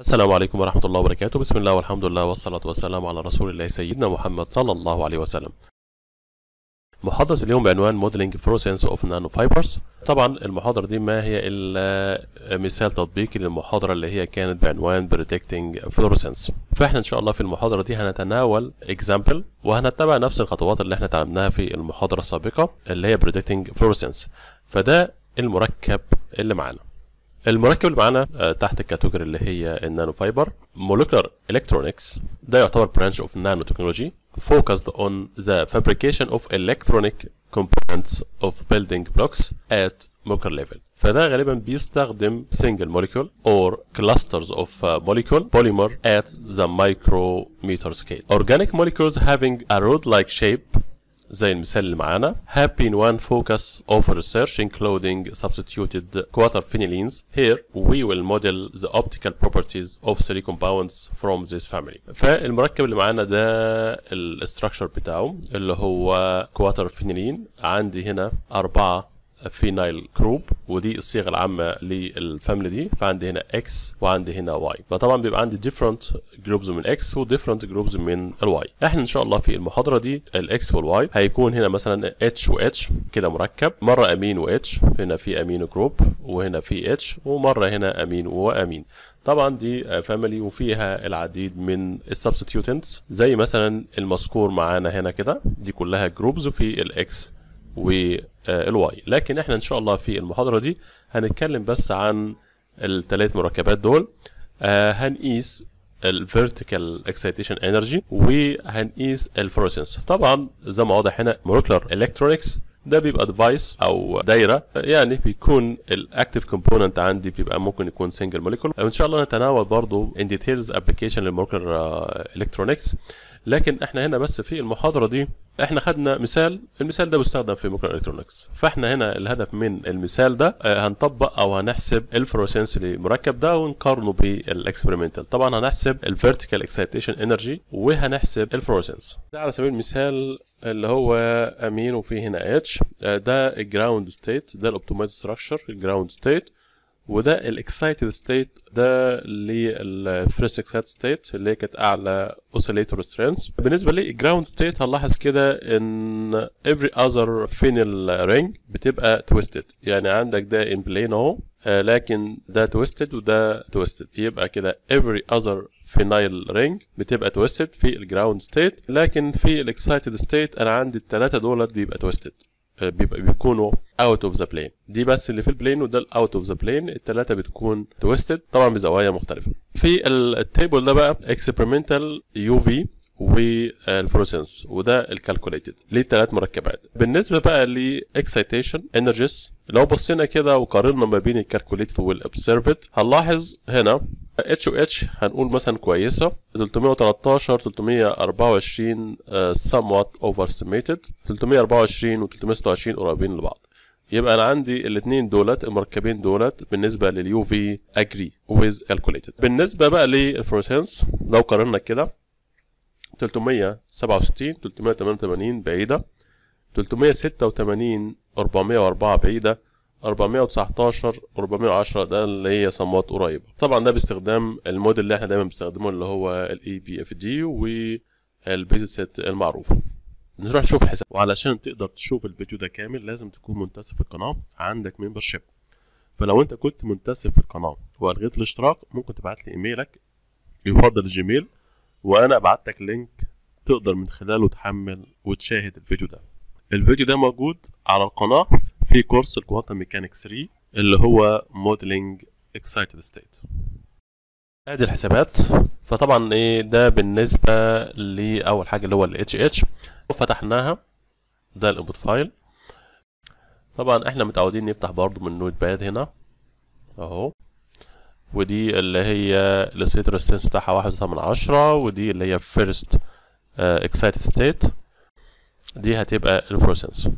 السلام عليكم ورحمة الله وبركاته بسم الله والحمد لله والصلاة والسلام على رسول الله سيدنا محمد صلى الله عليه وسلم محاضرة اليوم بعنوان Modeling فروسنس اوف نانو فايبرز طبعا المحاضرة دي ما هي إلا مثال تطبيقي للمحاضرة اللي هي كانت بعنوان Predicting Fluorescence فاحنا إن شاء الله في المحاضرة دي هنتناول اكزامبل وهنتبع نفس الخطوات اللي احنا اتعلمناها في المحاضرة السابقة اللي هي Predicting Fluorescence فده المركب اللي معانا المركب اللي معانا آه، تحت الكاتيجوري اللي هي النانو فايبر مولوكولار الكترونكس ده يعتبر برانش اوف نانو تكنولوجي فوكسد اون ذا فابريكيشن اوف الكترونيك كومبوننتس اوف بيلدينج بلوكس ات مولوكولار ليفل فده غالبا بيستخدم سنجل موليكول اور كلاسترز اوف موليكول بوليمر ات ذا مايكرو ميتر سكيل اورجانيك مولوكولز هافينج ا رود لايك شيب زي المثال اللي معانا have been one focus of research including substituted quaternions here we will model the optical properties of three compounds from this family فالمركب اللي معانا ده الاستراكشر بتاعه اللي هو quaternion عندي هنا أربعة فينايل جروب ودي الصيغه العامه للفاميلي دي فعندي هنا اكس وعندي هنا واي فطبعا بيبقى عندي ديفرنت جروبز من اكس وديفرنت جروبز من الواي احنا ان شاء الله في المحاضره دي الاكس والواي هيكون هنا مثلا اتش واتش كده مركب مره امين واتش هنا في امين جروب وهنا في اتش ومره هنا امين وامين طبعا دي فاميلي وفيها العديد من السبستيوتنتس زي مثلا المذكور معانا هنا كده دي كلها جروبز في الاكس و آه، الواي لكن احنا ان شاء الله في المحاضره دي هنتكلم بس عن الثلاث مركبات دول آه، هنقيس الفيرتيكال اكسيتيشن انرجي وهنقيس الفلورسنس طبعا زي ما واضح هنا مولكولار الكترونكس ده بيبقى ديفايس او دايره يعني بيكون الاكتيف كومبوننت عندي بيبقى ممكن يكون سنجل موليكول وان شاء الله نتناول برضو ان ديتيلز ابلكيشن للمولكولار الكترونكس لكن احنا هنا بس في المحاضره دي احنا خدنا مثال المثال ده بيستخدم في ميكرو الكترونكس فاحنا هنا الهدف من المثال ده آه، هنطبق او هنحسب الفلورسنس للمركب ده ونقارنه بالاكسبيرمنتال طبعا هنحسب الفيرتيكال اكسيتيشن انرجي وهنحسب الفلورسنس ده على سبيل المثال اللي هو امين وفي هنا اتش آه، ده الجراوند ستيت ده الاوبتمايز ستراكشر الجراوند ستيت وده الاكسايتد ستيت ده للفري اكسايتد ستيت اللي هي كانت اعلى اوسيليتور سترينث بالنسبه للجراوند ستيت هنلاحظ كده ان every other final رينج بتبقى تويستد يعني عندك ده ان بلين اهو آه، لكن ده تويستد وده تويستد يبقى كده every other final رينج بتبقى تويستد في الجراوند ستيت لكن في الاكسايتد ستيت انا عندي الثلاثه دولت بيبقى تويستد آه، بيكونوا اوت اوف ذا بلين دي بس اللي في البلين وده الاوت اوف ذا بلين الثلاثه بتكون تويستد طبعا بزوايا مختلفه في التيبل ده بقى اكسبيرمنتال يو في والفلوسنس وده الكالكوليتد ليه ثلاث مركبات بالنسبه بقى لاكسيتيشن انرجيز لو بصينا كده وقارنا ما بين الكالكوليتد والابسيرفت هنلاحظ هنا اتش و اتش هنقول مثلا كويسه 313 324 آه، somewhat overestimated 324 و 326 قريبين لبعض يبقى انا عندي الاثنين دولت المركبين دولت بالنسبه لليو في اجري ويز كالكوليتد بالنسبه بقى للفلورسنس لو قارنا كده 367 388 بعيده 386 404 بعيده 419 و410 ده اللي هي صمات قريبه طبعا ده باستخدام الموديل اللي احنا دايما بنستخدمه اللي هو الاي بي e اف دي والبيز سيت المعروفه نروح نشوف الحساب وعلشان تقدر تشوف الفيديو ده كامل لازم تكون منتسب في القناه عندك ممبرشيب فلو انت كنت منتسب في القناه والغيت الاشتراك ممكن تبعت لي ايميلك يفضل الجيميل وانا ابعت لك لينك تقدر من خلاله تحمل وتشاهد الفيديو ده الفيديو ده موجود على القناة في كورس الكوانتم ميكانيك 3 اللي هو موديلنج اكسايتد ستيت ادي الحسابات فطبعا ايه ده بالنسبة لأول حاجة اللي هو ال HH وفتحناها ده الانبوت فايل طبعا احنا متعودين نفتح برضو من نوت باد هنا اهو ودي اللي هي الاسيتر ريسيستنس بتاعها واحد من عشرة ودي اللي هي فيرست اكسايتد ستيت دي هتبقى الفلورسنس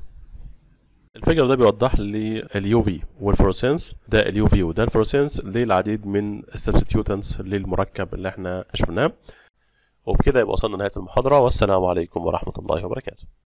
الفيجر ده بيوضح لي اليو في والفلورسنس ده اليو في وده الفلورسنس للعديد من السبستيوتنس للمركب اللي احنا شفناه وبكده يبقى وصلنا لنهايه المحاضره والسلام عليكم ورحمه الله وبركاته